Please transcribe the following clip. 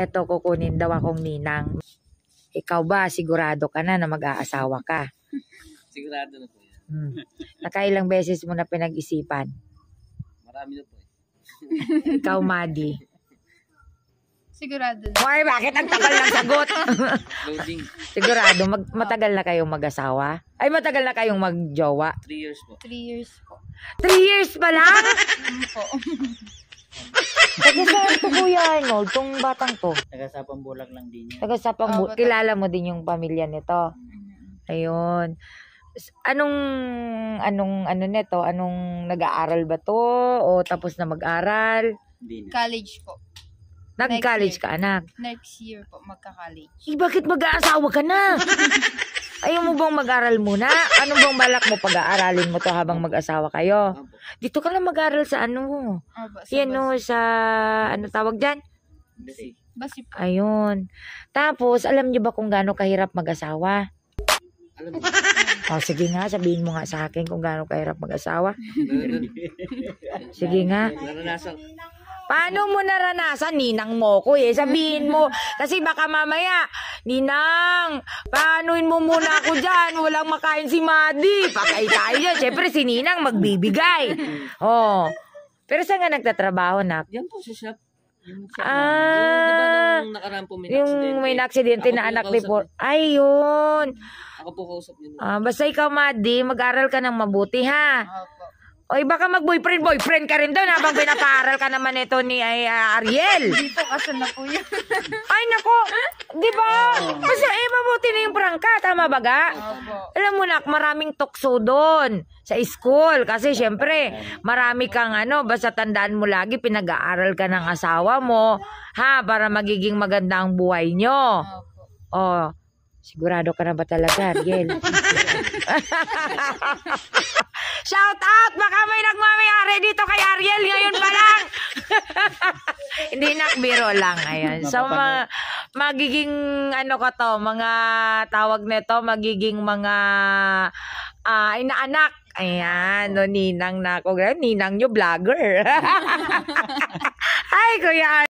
eto kukunin daw akong ninang. Ikaw ba, sigurado ka na na mag-aasawa ka? sigurado na po yan. Hmm. Nakailang beses mo na pinag-isipan? Marami na po. Eh. Ikaw, Madi. Sigurado. Why, bakit ang tagal ng sagot? Loading. Sigurado, mag, matagal na kayong mag-asawa? Ay, matagal na kayong mag-jowa? Three years po. Three years po. Three years pa lang? po. Kasi sa Kuya Arnold, tong batang to? Tagasapang bulag lang din yan. Tagasapang oh, ah, bulag. Kilala mo din yung pamilya nito. Mm-hmm. Ayun. Anong, anong, ano nito? Anong nag-aaral ba to? O tapos na mag-aral? College po. Nag-college ka, anak? Next year po, magka-college. Eh, bakit mag-aasawa ka na? Ayaw mo bang mag-aral muna? Ano bang balak mo pag-aaralin mo to habang mag-asawa kayo? Dito ka lang mag-aral sa ano? Opo, sa Yan o, sa ano tawag dyan? Basi. Basi Ayun. Tapos, alam niyo ba kung gaano kahirap mag-asawa? Alam mo. Oh, sige nga, sabihin mo nga sa akin kung gaano kahirap mag-asawa. sige nga. Naranasan. Paano mo naranasan, ninang mo ko eh? Sabihin mo, kasi baka mamaya, ninang, paanoin mo muna ako dyan, walang makain si Madi. Patay tayo dyan. Siyempre, si ninang magbibigay. Oh. Pero saan nga nagtatrabaho, nak? Yan po sa shop. Yung shop ah, yung, diba, nung po yung may naksidente eh. na anak ni Por. Ay, yun. Ako po kausap niyo. Ah, basta ikaw, Madi, mag-aral ka ng mabuti, ha? Okay. Ah, Oy, baka mag-boyfriend, boyfriend ka rin daw habang pinapaaral ka naman ito ni uh, Ariel. Dito, po, asan na po yun? ay, nako. Di ba? Basta eh, mabuti na yung prangka. Tama ba ga? Alam mo na, maraming tukso doon sa school. Kasi syempre, marami kang ano, basta tandaan mo lagi, pinag-aaral ka ng asawa mo. Ha, para magiging maganda ang buhay nyo. Opo. Oh, sigurado ka na ba talaga, Ariel? Shout out! Baka may nagmamayari dito kay Ariel ngayon pa lang. Hindi na, biro lang. Ayan. So, ma magiging, ano ko to, mga tawag nito, magiging mga uh, inaanak. Ayan, no, ninang na ako. Ninang nyo vlogger. Ay, kuya